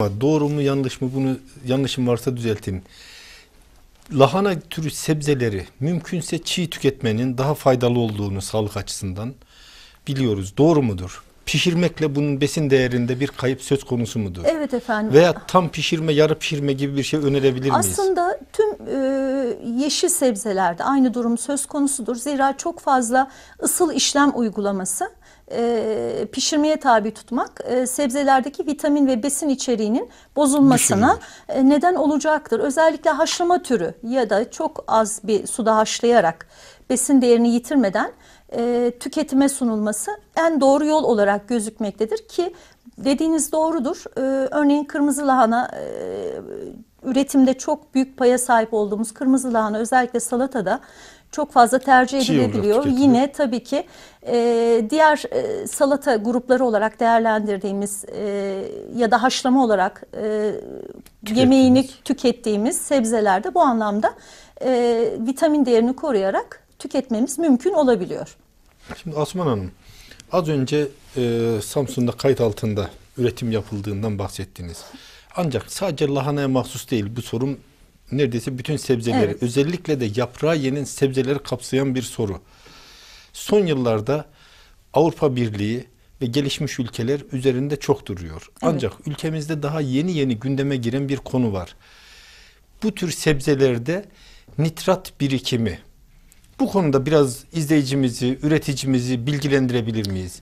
doğru mu yanlış mı bunu yanlışım varsa düzeltin. Lahana türü sebzeleri mümkünse çiğ tüketmenin daha faydalı olduğunu sağlık açısından biliyoruz. Doğru mudur? pişirmekle bunun besin değerinde bir kayıp söz konusu mudur? Evet efendim. Veya tam pişirme, yarı pişirme gibi bir şey önerebilir miyiz? Aslında tüm e, yeşil sebzelerde aynı durum söz konusudur. Zira çok fazla ısıl işlem uygulaması e, pişirmeye tabi tutmak e, sebzelerdeki vitamin ve besin içeriğinin bozulmasına e, neden olacaktır. Özellikle haşlama türü ya da çok az bir suda haşlayarak besin değerini yitirmeden e, tüketime sunulması en doğru yol olarak gözükmektedir ki dediğiniz doğrudur. E, örneğin kırmızı lahana e, üretimde çok büyük paya sahip olduğumuz kırmızı lahana özellikle salatada çok fazla tercih edilebiliyor. Yine tabii ki e, diğer e, salata grupları olarak değerlendirdiğimiz e, ya da haşlama olarak e, yemeğini tükettiğimiz sebzelerde bu anlamda e, vitamin değerini koruyarak tüketmemiz mümkün olabiliyor. Şimdi Asman Hanım, az önce e, Samsun'da kayıt altında üretim yapıldığından bahsettiniz. Ancak sadece lahanaya mahsus değil bu sorun neredeyse bütün sebzeleri evet. özellikle de yaprağı yenen sebzeleri kapsayan bir soru. Son yıllarda Avrupa Birliği ve gelişmiş ülkeler üzerinde çok duruyor. Evet. Ancak ülkemizde daha yeni yeni gündeme giren bir konu var. Bu tür sebzelerde nitrat birikimi, bu konuda biraz izleyicimizi, üreticimizi bilgilendirebilir miyiz?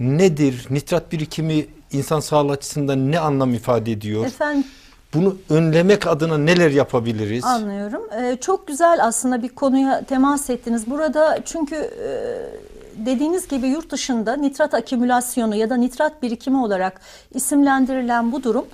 Nedir? Nitrat birikimi insan sağlığı açısından ne anlam ifade ediyor? Efendim bunu önlemek adına neler yapabiliriz? Anlıyorum. Ee, çok güzel aslında bir konuya temas ettiniz. Burada çünkü e, dediğiniz gibi yurt dışında nitrat akümülasyonu ya da nitrat birikimi olarak isimlendirilen bu durum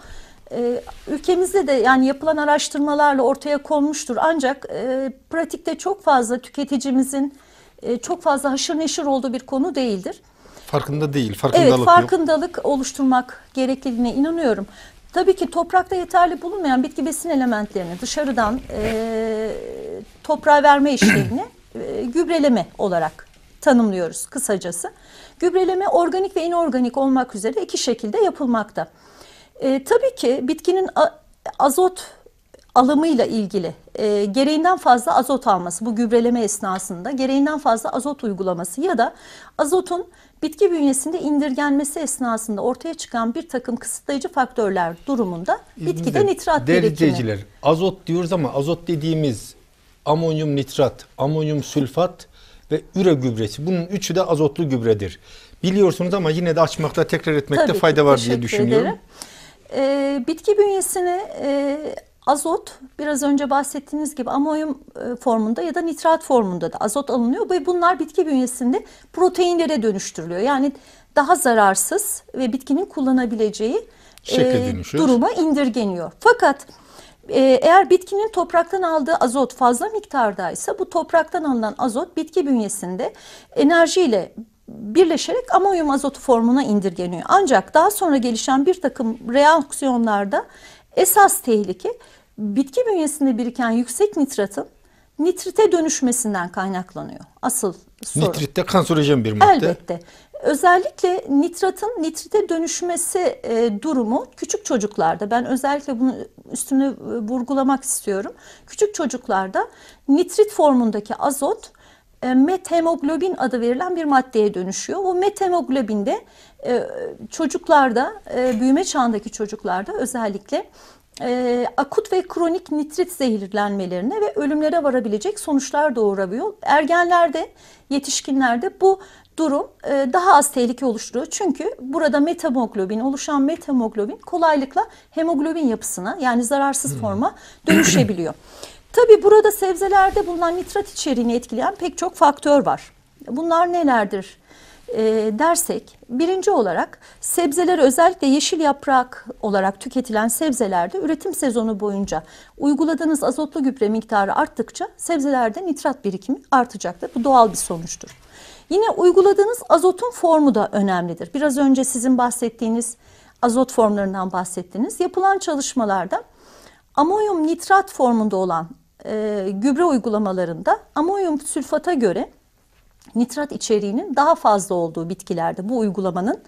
e, ülkemizde de yani yapılan araştırmalarla ortaya konmuştur. Ancak e, pratikte çok fazla tüketicimizin e, çok fazla haşır neşir olduğu bir konu değildir. Farkında değil, farkındalık Evet, farkındalık yok. oluşturmak gerekliliğine inanıyorum. Tabii ki toprakta yeterli bulunmayan bitki besin elementlerini dışarıdan e, toprağa verme işlemini e, gübreleme olarak tanımlıyoruz kısacası. Gübreleme organik ve inorganik olmak üzere iki şekilde yapılmakta. E, tabii ki bitkinin azot alımıyla ilgili e, gereğinden fazla azot alması bu gübreleme esnasında gereğinden fazla azot uygulaması ya da azotun bitki bünyesinde indirgenmesi esnasında ortaya çıkan bir takım kısıtlayıcı faktörler durumunda İzninizle, bitkide nitrat gerekimi. azot diyoruz ama azot dediğimiz amonyum nitrat, amonyum sülfat ve üre gübresi bunun üçü de azotlu gübredir. Biliyorsunuz ama yine de açmakta tekrar etmekte Tabii fayda ki, var diye düşünüyorum. Ederim. E, bitki bünyesine e, azot biraz önce bahsettiğiniz gibi amonyum e, formunda ya da nitrat formunda da azot alınıyor ve bunlar bitki bünyesinde proteinlere dönüştürülüyor. Yani daha zararsız ve bitkinin kullanabileceği e, duruma indirgeniyor. Fakat e, eğer bitkinin topraktan aldığı azot fazla miktardaysa bu topraktan alınan azot bitki bünyesinde enerjiyle birleşerek amonyum azotu formuna indirgeniyor. Ancak daha sonra gelişen bir takım reaksiyonlarda esas tehlike bitki bünyesinde biriken yüksek nitratın nitrite dönüşmesinden kaynaklanıyor. Asıl sorun. Nitrit de kanserojen bir madde. Elbette. Özellikle nitratın nitrite dönüşmesi e, durumu küçük çocuklarda ben özellikle bunu üstünü e, vurgulamak istiyorum. Küçük çocuklarda nitrit formundaki azot e, Metemoglobin adı verilen bir maddeye dönüşüyor. Bu methemoglobin de e, çocuklarda, e, büyüme çağındaki çocuklarda özellikle akut ve kronik nitrit zehirlenmelerine ve ölümlere varabilecek sonuçlar doğurabiliyor. Ergenlerde, yetişkinlerde bu durum daha az tehlike oluşturuyor. Çünkü burada metamoglobin, oluşan metamoglobin kolaylıkla hemoglobin yapısına yani zararsız forma hmm. dönüşebiliyor. Tabi burada sebzelerde bulunan nitrat içeriğini etkileyen pek çok faktör var. Bunlar nelerdir e, dersek birinci olarak sebzeler özellikle yeşil yaprak olarak tüketilen sebzelerde üretim sezonu boyunca uyguladığınız azotlu gübre miktarı arttıkça sebzelerde nitrat birikimi artacaktır. Bu doğal bir sonuçtur. Yine uyguladığınız azotun formu da önemlidir. Biraz önce sizin bahsettiğiniz azot formlarından bahsettiniz. Yapılan çalışmalarda amonyum nitrat formunda olan e, gübre uygulamalarında amonyum sülfata göre nitrat içeriğinin daha fazla olduğu bitkilerde bu uygulamanın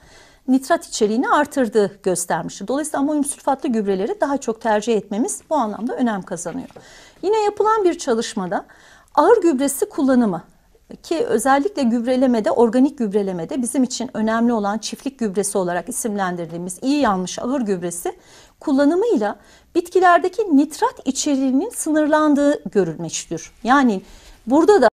nitrat içeriğini artırdığı göstermişti. Dolayısıyla amonyum sülfatlı gübreleri daha çok tercih etmemiz bu anlamda önem kazanıyor. Yine yapılan bir çalışmada ağır gübresi kullanımı ki özellikle gübrelemede, organik gübrelemede bizim için önemli olan çiftlik gübresi olarak isimlendirdiğimiz iyi yanmış ağır gübresi kullanımıyla bitkilerdeki nitrat içeriğinin sınırlandığı görülmüştür. Yani burada da